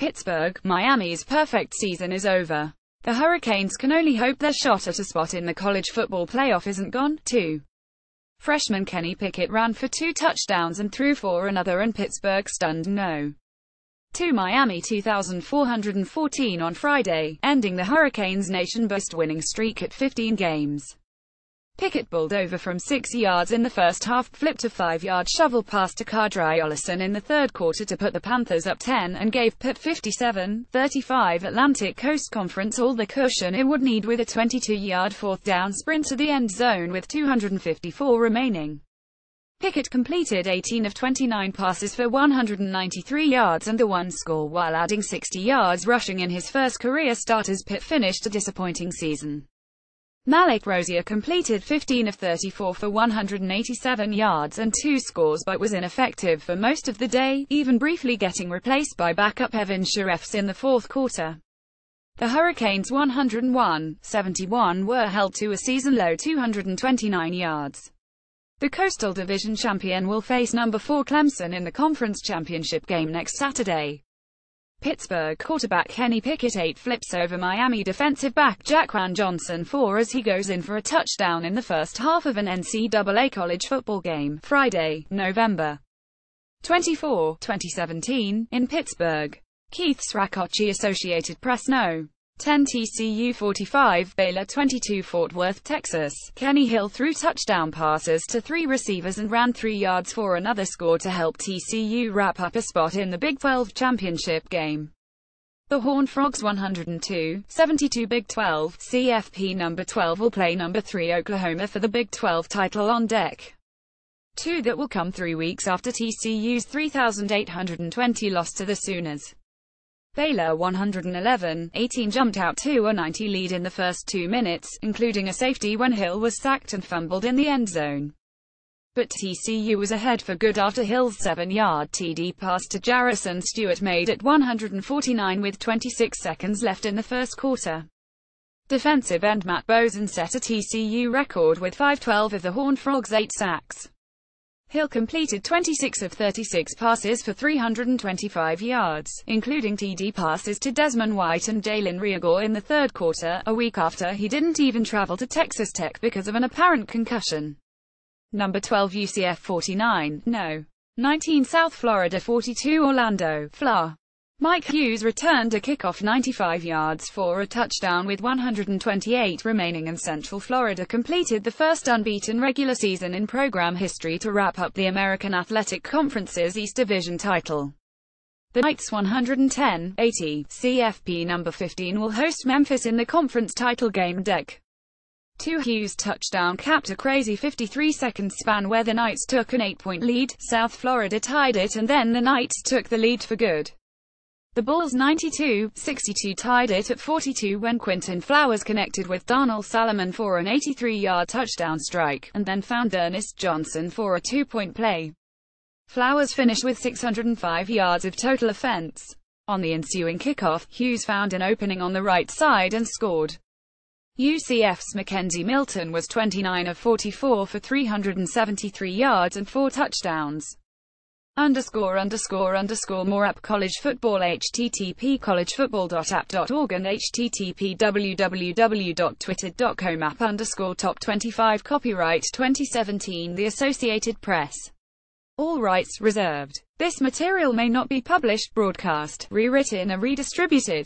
Pittsburgh, Miami's perfect season is over. The Hurricanes can only hope their shot at a spot in the college football playoff isn't gone, too. Freshman Kenny Pickett ran for two touchdowns and threw for another and Pittsburgh stunned no. To Miami 2,414 on Friday, ending the Hurricanes' nation best winning streak at 15 games. Pickett bowled over from six yards in the first half, flipped a five-yard shovel pass to Kadri Olison in the third quarter to put the Panthers up 10 and gave Pitt 57-35 Atlantic Coast Conference all the cushion it would need with a 22-yard fourth down sprint to the end zone with 254 remaining. Pickett completed 18 of 29 passes for 193 yards and the one score while adding 60 yards rushing in his first career start as Pitt finished a disappointing season. Malik Rozier completed 15 of 34 for 187 yards and two scores but was ineffective for most of the day, even briefly getting replaced by backup Evan Sharefs in the fourth quarter. The Hurricanes 101-71 were held to a season-low 229 yards. The Coastal Division champion will face number 4 Clemson in the conference championship game next Saturday. Pittsburgh quarterback Kenny Pickett 8 flips over Miami defensive back Jaquan Johnson 4 as he goes in for a touchdown in the first half of an NCAA college football game, Friday, November 24, 2017, in Pittsburgh. Keith Srakoczy Associated Press No. 10 TCU 45 Baylor 22 Fort Worth, Texas. Kenny Hill threw touchdown passes to three receivers and ran three yards for another score to help TCU wrap up a spot in the Big 12 championship game. The Horned Frogs 102, 72 Big 12, CFP number 12 will play number 3 Oklahoma for the Big 12 title on deck. Two that will come three weeks after TCU's 3,820 loss to the Sooners. Baylor 111-18 jumped out to a 90 lead in the first two minutes, including a safety when Hill was sacked and fumbled in the end zone. But TCU was ahead for good after Hill's 7-yard TD pass to Jarrison Stewart made at 149 with 26 seconds left in the first quarter. Defensive end Matt Bozen set a TCU record with 5-12 of the Horned Frogs' 8 sacks. Hill completed 26 of 36 passes for 325 yards, including TD passes to Desmond White and Jalen Riagor in the third quarter, a week after he didn't even travel to Texas Tech because of an apparent concussion. Number 12 UCF 49, no. 19 South Florida 42 Orlando, FLA. Mike Hughes returned a kickoff 95 yards for a touchdown with 128 remaining and Central Florida completed the first unbeaten regular season in program history to wrap up the American Athletic Conference's East Division title. The Knights 110-80 CFP number 15 will host Memphis in the conference title game deck. Two Hughes touchdown capped a crazy 53-second span where the Knights took an 8-point lead, South Florida tied it and then the Knights took the lead for good. The Bulls 92-62 tied it at 42 when Quinton Flowers connected with Donald Salomon for an 83-yard touchdown strike, and then found Ernest Johnson for a two-point play. Flowers finished with 605 yards of total offense. On the ensuing kickoff, Hughes found an opening on the right side and scored. UCF's Mackenzie Milton was 29 of 44 for 373 yards and four touchdowns underscore underscore underscore more app college football http collegefootball.app.org and http www.twitter.com app underscore top 25 copyright 2017 the associated press all rights reserved this material may not be published broadcast rewritten or redistributed